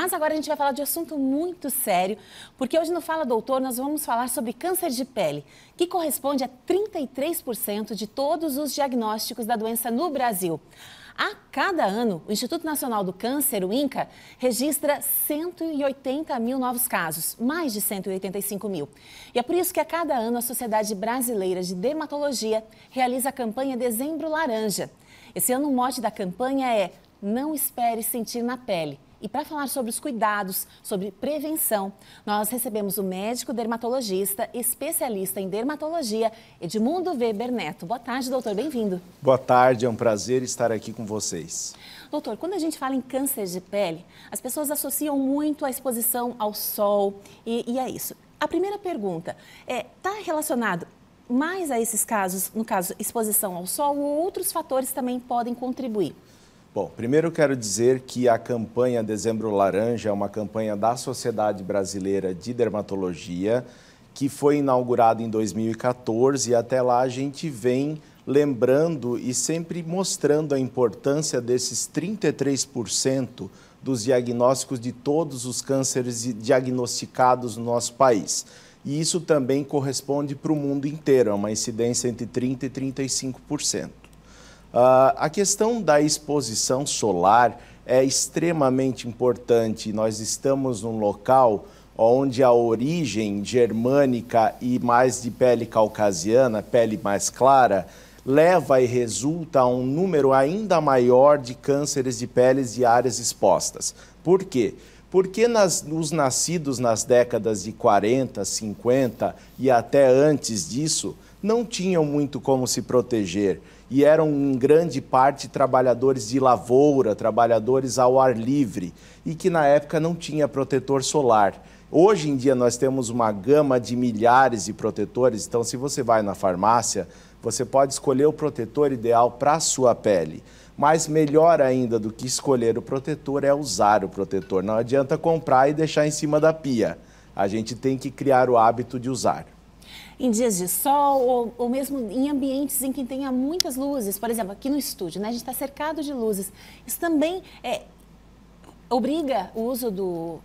Mas agora a gente vai falar de assunto muito sério, porque hoje no Fala Doutor nós vamos falar sobre câncer de pele, que corresponde a 33% de todos os diagnósticos da doença no Brasil. A cada ano, o Instituto Nacional do Câncer, o INCA, registra 180 mil novos casos, mais de 185 mil. E é por isso que a cada ano a Sociedade Brasileira de Dermatologia realiza a campanha Dezembro Laranja. Esse ano, o mote da campanha é Não Espere Sentir na Pele. E para falar sobre os cuidados, sobre prevenção, nós recebemos o médico dermatologista, especialista em dermatologia, Edmundo Weber Neto. Boa tarde, doutor, bem-vindo. Boa tarde, é um prazer estar aqui com vocês. Doutor, quando a gente fala em câncer de pele, as pessoas associam muito a exposição ao sol e, e é isso. A primeira pergunta é: está relacionado mais a esses casos, no caso, exposição ao sol, ou outros fatores também podem contribuir? Bom, primeiro quero dizer que a campanha Dezembro Laranja é uma campanha da Sociedade Brasileira de Dermatologia que foi inaugurada em 2014 e até lá a gente vem lembrando e sempre mostrando a importância desses 33% dos diagnósticos de todos os cânceres diagnosticados no nosso país. E isso também corresponde para o mundo inteiro, é uma incidência entre 30% e 35%. Uh, a questão da exposição solar é extremamente importante. Nós estamos num local onde a origem germânica e mais de pele caucasiana, pele mais clara, leva e resulta a um número ainda maior de cânceres de peles e áreas expostas. Por quê? Porque nas, os nascidos nas décadas de 40, 50 e até antes disso não tinham muito como se proteger e eram em grande parte trabalhadores de lavoura, trabalhadores ao ar livre e que na época não tinha protetor solar. Hoje em dia nós temos uma gama de milhares de protetores, então se você vai na farmácia, você pode escolher o protetor ideal para a sua pele. Mas melhor ainda do que escolher o protetor é usar o protetor. Não adianta comprar e deixar em cima da pia. A gente tem que criar o hábito de usar em dias de sol ou, ou mesmo em ambientes em que tenha muitas luzes. Por exemplo, aqui no estúdio, né, a gente está cercado de luzes. Isso também é, obriga o uso do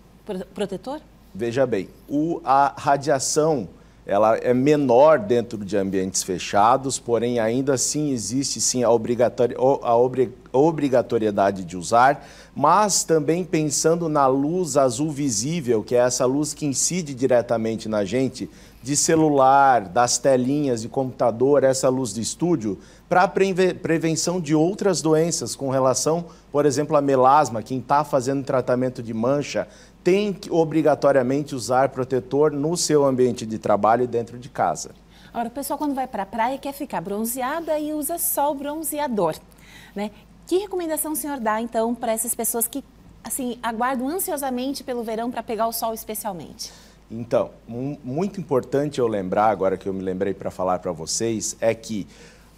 protetor? Veja bem, o, a radiação ela é menor dentro de ambientes fechados, porém ainda assim existe sim a, obrigatori a obrigatoriedade de usar, mas também pensando na luz azul visível, que é essa luz que incide diretamente na gente, de celular, das telinhas de computador, essa luz de estúdio, para prevenção de outras doenças com relação, por exemplo, a melasma, quem está fazendo tratamento de mancha, tem que obrigatoriamente usar protetor no seu ambiente de trabalho e dentro de casa. Ora, o pessoal quando vai para a praia quer ficar bronzeada e usa só o bronzeador, né? Que recomendação o senhor dá então para essas pessoas que assim aguardam ansiosamente pelo verão para pegar o sol especialmente? Então, um, muito importante eu lembrar agora que eu me lembrei para falar para vocês é que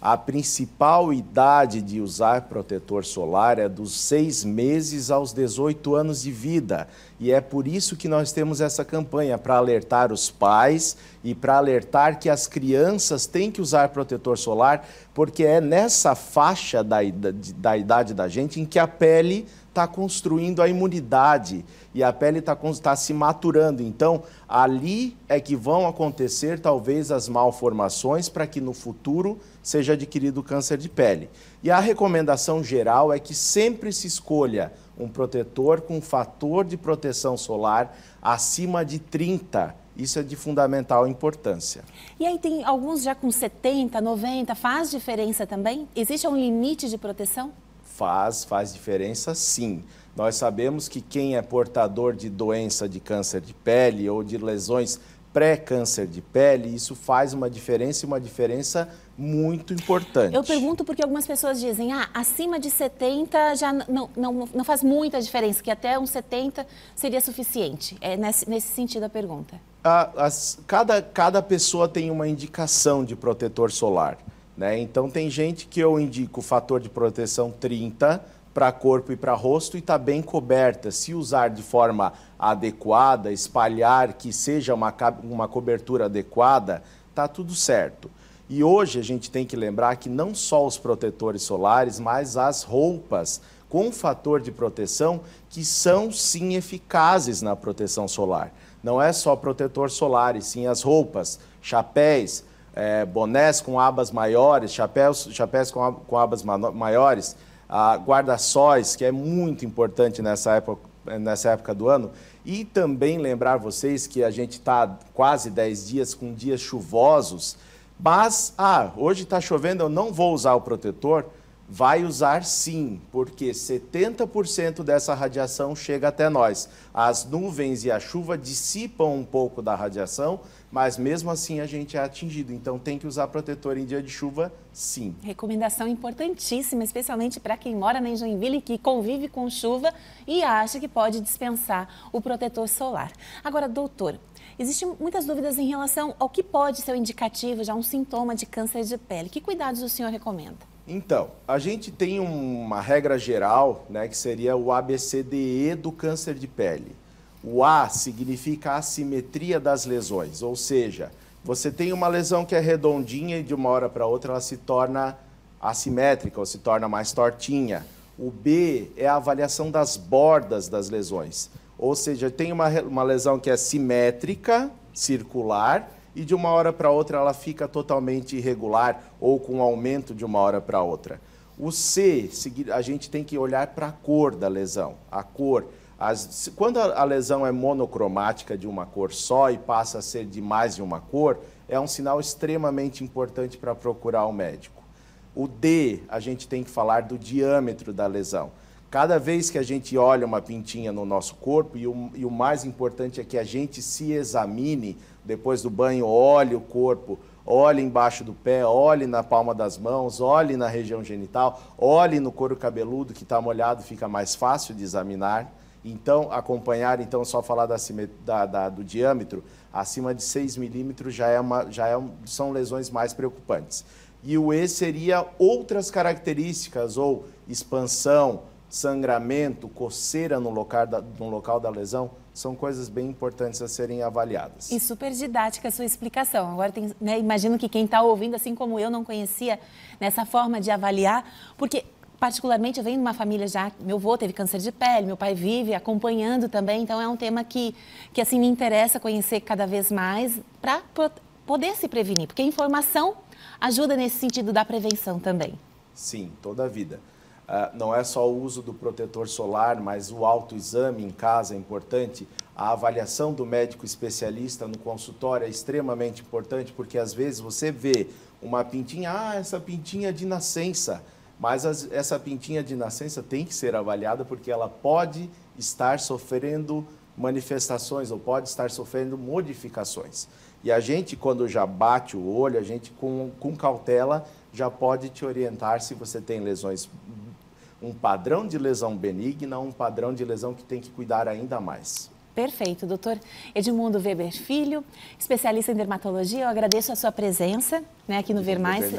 a principal idade de usar protetor solar é dos seis meses aos 18 anos de vida. E é por isso que nós temos essa campanha para alertar os pais e para alertar que as crianças têm que usar protetor solar, porque é nessa faixa da idade da gente em que a pele está construindo a imunidade e a pele está tá se maturando. Então, ali é que vão acontecer talvez as malformações para que no futuro seja adquirido câncer de pele. E a recomendação geral é que sempre se escolha um protetor com fator de proteção solar acima de 30. Isso é de fundamental importância. E aí tem alguns já com 70, 90, faz diferença também? Existe um limite de proteção? Faz, faz diferença sim. Nós sabemos que quem é portador de doença de câncer de pele ou de lesões pré-câncer de pele, isso faz uma diferença e uma diferença muito importante. Eu pergunto porque algumas pessoas dizem, ah, acima de 70 já não, não, não faz muita diferença, que até uns 70 seria suficiente. É nesse, nesse sentido a pergunta. Ah, as, cada, cada pessoa tem uma indicação de protetor solar. Né? Então tem gente que eu indico o fator de proteção 30 para corpo e para rosto e está bem coberta. Se usar de forma adequada, espalhar que seja uma, uma cobertura adequada, está tudo certo. E hoje a gente tem que lembrar que não só os protetores solares, mas as roupas com fator de proteção que são sim eficazes na proteção solar. Não é só protetor solar, e sim as roupas, chapéus, é, bonés com abas maiores, chapéus, chapéus com, com abas maiores, guarda-sóis, que é muito importante nessa época, nessa época do ano. E também lembrar vocês que a gente está quase 10 dias com dias chuvosos, mas, ah, hoje está chovendo, eu não vou usar o protetor. Vai usar sim, porque 70% dessa radiação chega até nós. As nuvens e a chuva dissipam um pouco da radiação, mas mesmo assim a gente é atingido. Então tem que usar protetor em dia de chuva, sim. Recomendação importantíssima, especialmente para quem mora na Joinville e que convive com chuva e acha que pode dispensar o protetor solar. Agora, doutor, existem muitas dúvidas em relação ao que pode ser o um indicativo, já um sintoma de câncer de pele. Que cuidados o senhor recomenda? Então, a gente tem uma regra geral, né, que seria o ABCDE do câncer de pele. O A significa assimetria das lesões, ou seja, você tem uma lesão que é redondinha e de uma hora para outra ela se torna assimétrica ou se torna mais tortinha. O B é a avaliação das bordas das lesões, ou seja, tem uma, uma lesão que é simétrica, circular, e de uma hora para outra ela fica totalmente irregular ou com um aumento de uma hora para outra. O C, a gente tem que olhar para a cor da lesão. A cor. As, quando a lesão é monocromática de uma cor só e passa a ser de mais de uma cor, é um sinal extremamente importante para procurar o um médico. O D, a gente tem que falar do diâmetro da lesão. Cada vez que a gente olha uma pintinha no nosso corpo, e o, e o mais importante é que a gente se examine depois do banho, olhe o corpo, olhe embaixo do pé, olhe na palma das mãos, olhe na região genital, olhe no couro cabeludo que está molhado, fica mais fácil de examinar. Então, acompanhar, então, só falar da, da, da, do diâmetro, acima de 6 milímetros já, é uma, já é, são lesões mais preocupantes. E o E seria outras características, ou expansão, sangramento, coceira no local da, no local da lesão, são coisas bem importantes a serem avaliadas. E super didática a sua explicação. Agora, tem, né, imagino que quem está ouvindo, assim como eu, não conhecia nessa forma de avaliar, porque particularmente eu venho de uma família já, meu avô teve câncer de pele, meu pai vive acompanhando também, então é um tema que, que assim me interessa conhecer cada vez mais para poder se prevenir, porque a informação ajuda nesse sentido da prevenção também. Sim, toda a vida. Ah, não é só o uso do protetor solar, mas o autoexame em casa é importante. A avaliação do médico especialista no consultório é extremamente importante, porque às vezes você vê uma pintinha, ah, essa pintinha é de nascença, mas as, essa pintinha de nascença tem que ser avaliada porque ela pode estar sofrendo manifestações ou pode estar sofrendo modificações. E a gente, quando já bate o olho, a gente com, com cautela já pode te orientar se você tem lesões um padrão de lesão benigna, um padrão de lesão que tem que cuidar ainda mais. Perfeito, doutor Edmundo Weber Filho, especialista em dermatologia, eu agradeço a sua presença né, aqui no Ver Mais.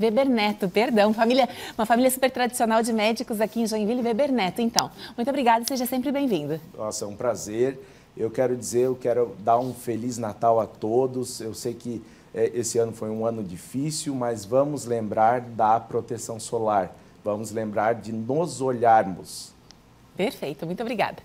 Weber Neto, perdão, família, uma família super tradicional de médicos aqui em Joinville, Weber Neto, então. Muito obrigada, seja sempre bem-vindo. Nossa, é um prazer. Eu quero dizer, eu quero dar um feliz Natal a todos. Eu sei que é, esse ano foi um ano difícil, mas vamos lembrar da proteção solar vamos lembrar de nos olharmos. Perfeito, muito obrigada.